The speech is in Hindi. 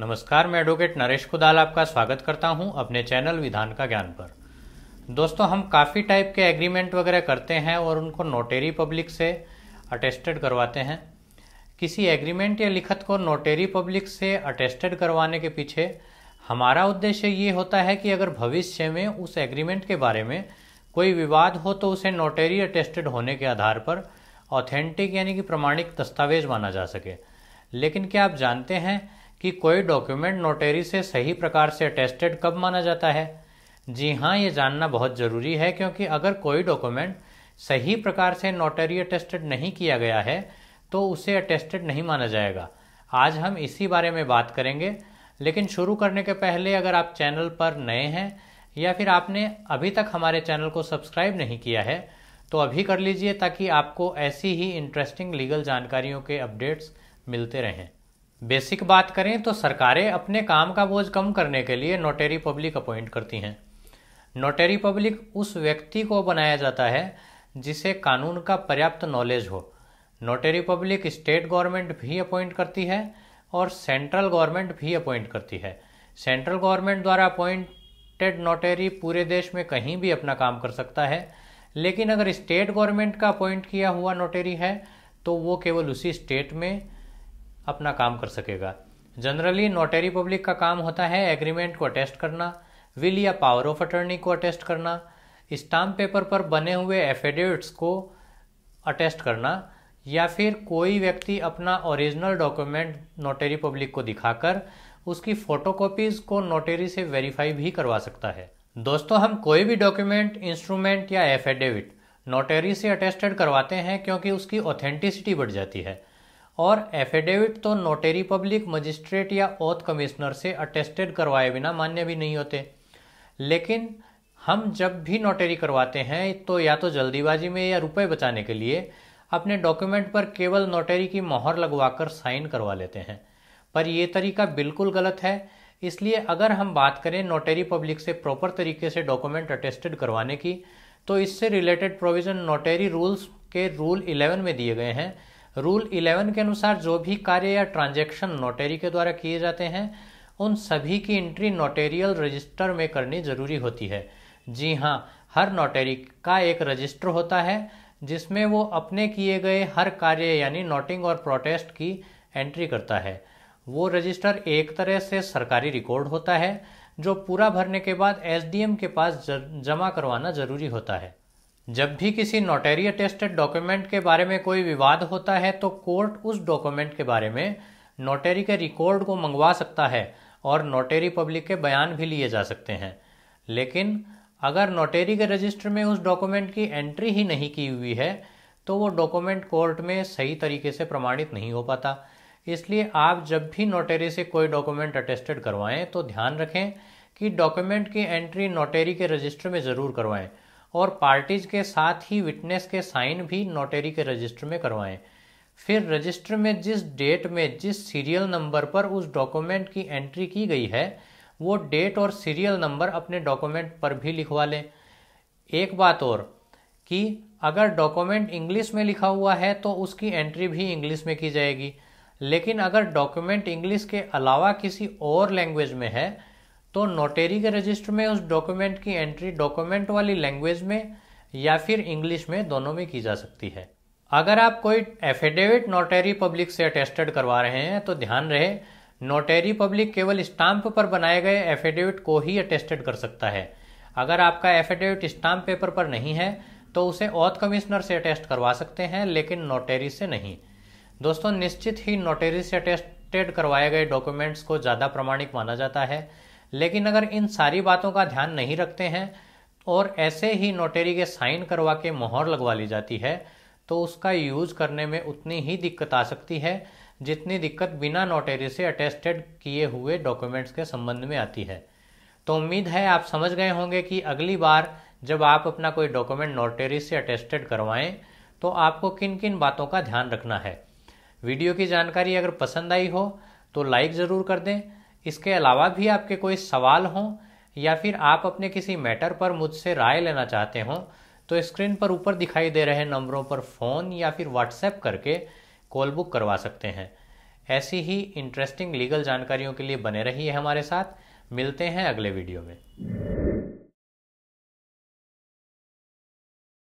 नमस्कार मैं एडवोकेट नरेश कुदाल आपका स्वागत करता हूं अपने चैनल विधान का ज्ञान पर दोस्तों हम काफ़ी टाइप के एग्रीमेंट वगैरह करते हैं और उनको नोटेरी पब्लिक से अटेस्टेड करवाते हैं किसी एग्रीमेंट या लिखत को नोटेरी पब्लिक से अटेस्टेड करवाने के पीछे हमारा उद्देश्य ये होता है कि अगर भविष्य में उस एग्रीमेंट के बारे में कोई विवाद हो तो उसे नोटेरी अटेस्टेड होने के आधार पर ऑथेंटिक यानी कि प्रमाणिक दस्तावेज माना जा सके लेकिन क्या आप जानते हैं कि कोई डॉक्यूमेंट नोटेरी से सही प्रकार से अटेस्टेड कब माना जाता है जी हाँ ये जानना बहुत ज़रूरी है क्योंकि अगर कोई डॉक्यूमेंट सही प्रकार से नोटरी अटेस्टेड नहीं किया गया है तो उसे अटेस्टेड नहीं माना जाएगा आज हम इसी बारे में बात करेंगे लेकिन शुरू करने के पहले अगर आप चैनल पर नए हैं या फिर आपने अभी तक हमारे चैनल को सब्सक्राइब नहीं किया है तो अभी कर लीजिए ताकि आपको ऐसी ही इंटरेस्टिंग लीगल जानकारियों के अपडेट्स मिलते रहें बेसिक बात करें तो सरकारें अपने काम का बोझ कम करने के लिए नोटरी पब्लिक अपॉइंट करती हैं नोटरी पब्लिक उस व्यक्ति को बनाया जाता है जिसे कानून का पर्याप्त नॉलेज हो नोटरी पब्लिक स्टेट गवर्नमेंट भी अपॉइंट करती है और सेंट्रल गवर्नमेंट भी अपॉइंट करती है सेंट्रल गवर्नमेंट द्वारा अपॉइंटेड नोटरी पूरे देश में कहीं भी अपना काम कर सकता है लेकिन अगर स्टेट गवर्नमेंट का अपॉइंट किया हुआ नोटरी है तो वो केवल उसी स्टेट में अपना काम कर सकेगा जनरली नोटरी पब्लिक का काम होता है एग्रीमेंट को अटेस्ट करना विल या पावर ऑफ अटर्नी को अटेस्ट करना स्टाम्प पेपर पर बने हुए एफिडेविट्स को अटेस्ट करना या फिर कोई व्यक्ति अपना ओरिजिनल डॉक्यूमेंट नोटरी पब्लिक को दिखाकर उसकी फोटोकॉपीज को नोटरी से वेरीफाई भी करवा सकता है दोस्तों हम कोई भी डॉक्यूमेंट इंस्ट्रूमेंट या एफिडेविट नोटरी से अटेस्टेड करवाते हैं क्योंकि उसकी ऑथेंटिसिटी बढ़ जाती है और एफिडेविट तो नोटेरी पब्लिक मजिस्ट्रेट या ओथ कमिश्नर से अटेस्टेड करवाए बिना मान्य भी नहीं होते लेकिन हम जब भी नोटरी करवाते हैं तो या तो जल्दीबाजी में या रुपए बचाने के लिए अपने डॉक्यूमेंट पर केवल नोटेरी की मोहर लगवाकर साइन करवा लेते हैं पर यह तरीका बिल्कुल गलत है इसलिए अगर हम बात करें नोटेरी पब्लिक से प्रॉपर तरीके से डॉक्यूमेंट अटेस्टेड करवाने की तो इससे रिलेटेड प्रोविज़न नोटेरी रूल्स के रूल 11 में दिए गए हैं रूल 11 के अनुसार जो भी कार्य या ट्रांजैक्शन नोटेरी के द्वारा किए जाते हैं उन सभी की एंट्री नोटेरियल रजिस्टर में करनी ज़रूरी होती है जी हाँ हर नोटेरी का एक रजिस्टर होता है जिसमें वो अपने किए गए हर कार्य यानी नोटिंग और प्रोटेस्ट की एंट्री करता है वो रजिस्टर एक तरह से सरकारी रिकॉर्ड होता है जो पूरा भरने के बाद एसडीएम के पास जमा करवाना ज़रूरी होता है जब भी किसी नोटेरी अटेस्टेड डॉक्यूमेंट के बारे में कोई विवाद होता है तो कोर्ट उस डॉक्यूमेंट के बारे में नोटेरी के रिकॉर्ड को मंगवा सकता है और नोटेरी पब्लिक के बयान भी लिए जा सकते हैं लेकिन अगर नोटेरी के रजिस्टर में उस डॉक्यूमेंट की एंट्री ही नहीं की हुई है तो वो डॉक्यूमेंट कोर्ट में सही तरीके से प्रमाणित नहीं हो पाता इसलिए आप जब भी नोटेरी से कोई डॉक्यूमेंट अटेस्टेड करवाएं तो ध्यान रखें कि डॉक्यूमेंट की एंट्री नोटेरी के रजिस्टर में ज़रूर करवाएं और पार्टीज के साथ ही विटनेस के साइन भी नोटरी के रजिस्टर में करवाएं फिर रजिस्टर में जिस डेट में जिस सीरियल नंबर पर उस डॉक्यूमेंट की एंट्री की गई है वो डेट और सीरियल नंबर अपने डॉक्यूमेंट पर भी लिखवा लें एक बात और कि अगर डॉक्यूमेंट इंग्लिश में लिखा हुआ है तो उसकी एंट्री भी इंग्लिश में की जाएगी लेकिन अगर डॉक्यूमेंट इंग्लिश के अलावा किसी और लैंग्वेज में है तो नोटेरी के रजिस्टर में उस डॉक्यूमेंट की एंट्री डॉक्यूमेंट वाली लैंग्वेज में या फिर इंग्लिश में दोनों में की जा सकती है अगर आप कोई एफिडेविट नोटेरी पब्लिक से अटेस्टेड करवा रहे हैं तो ध्यान रहे नोटेरी पब्लिक केवल स्टाम्प पर बनाए गए एफिडेविट को ही अटेस्टेड कर सकता है अगर आपका एफिडेविट स्टाम्प पेपर पर नहीं है तो उसे औथ कमिश्नर से अटेस्ट करवा सकते हैं लेकिन नोटेरी से नहीं दोस्तों निश्चित ही नोटेरी से अटेस्टेड करवाए गए डॉक्यूमेंट्स को ज़्यादा प्रमाणिक माना जाता है लेकिन अगर इन सारी बातों का ध्यान नहीं रखते हैं और ऐसे ही नोटेरी के साइन करवा के मोहर लगवा ली जाती है तो उसका यूज़ करने में उतनी ही दिक्कत आ सकती है जितनी दिक्कत बिना नोटेरी से अटेस्टेड किए हुए डॉक्यूमेंट्स के संबंध में आती है तो उम्मीद है आप समझ गए होंगे कि अगली बार जब आप अपना कोई डॉक्यूमेंट नोटेरी से अटेस्टेड करवाएं तो आपको किन किन बातों का ध्यान रखना है वीडियो की जानकारी अगर पसंद आई हो तो लाइक ज़रूर कर दें इसके अलावा भी आपके कोई सवाल हों या फिर आप अपने किसी मैटर पर मुझसे राय लेना चाहते हों तो स्क्रीन पर ऊपर दिखाई दे रहे नंबरों पर फ़ोन या फिर व्हाट्सएप करके कॉल बुक करवा सकते हैं ऐसी ही इंटरेस्टिंग लीगल जानकारियों के लिए बने रहिए हमारे साथ मिलते हैं अगले वीडियो में